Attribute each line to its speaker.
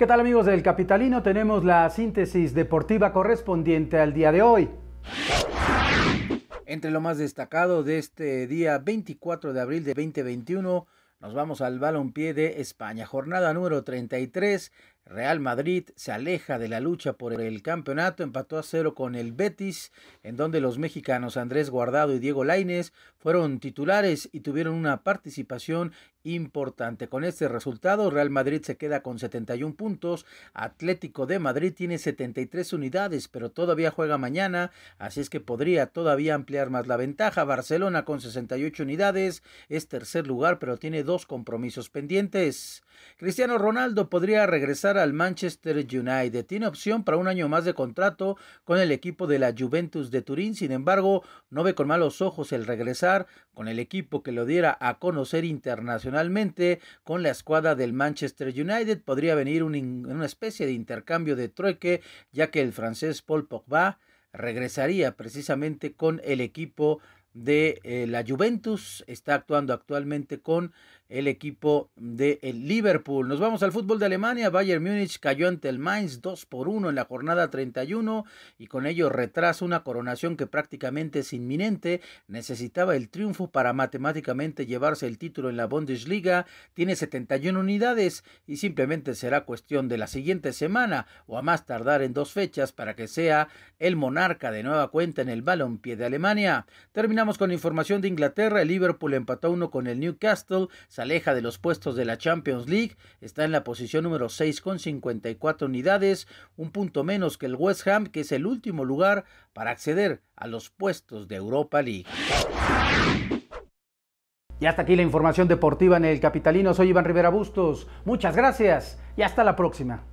Speaker 1: ¿Qué tal amigos del Capitalino? Tenemos la síntesis deportiva correspondiente al día de hoy. Entre lo más destacado de este día 24 de abril de 2021, nos vamos al balonpié de España, jornada número 33 Real Madrid se aleja de la lucha por el campeonato, empató a cero con el Betis, en donde los mexicanos Andrés Guardado y Diego Lainez fueron titulares y tuvieron una participación importante. Con este resultado, Real Madrid se queda con 71 puntos, Atlético de Madrid tiene 73 unidades, pero todavía juega mañana, así es que podría todavía ampliar más la ventaja. Barcelona con 68 unidades es tercer lugar, pero tiene dos compromisos pendientes. Cristiano Ronaldo podría regresar al Manchester United. Tiene opción para un año más de contrato con el equipo de la Juventus de Turín. Sin embargo, no ve con malos ojos el regresar con el equipo que lo diera a conocer internacionalmente con la escuadra del Manchester United. Podría venir una especie de intercambio de trueque, ya que el francés Paul Pogba regresaría precisamente con el equipo de eh, la Juventus, está actuando actualmente con el equipo de Liverpool. Nos vamos al fútbol de Alemania, Bayern Múnich cayó ante el Mainz 2 por 1 en la jornada 31 y con ello retrasa una coronación que prácticamente es inminente, necesitaba el triunfo para matemáticamente llevarse el título en la Bundesliga, tiene 71 unidades y simplemente será cuestión de la siguiente semana o a más tardar en dos fechas para que sea el monarca de nueva cuenta en el balonpié de Alemania. Termina Terminamos con información de Inglaterra. El Liverpool empató uno con el Newcastle. Se aleja de los puestos de la Champions League. Está en la posición número 6 con 54 unidades. Un punto menos que el West Ham, que es el último lugar para acceder a los puestos de Europa League. Y hasta aquí la información deportiva en el Capitalino. Soy Iván Rivera Bustos. Muchas gracias y hasta la próxima.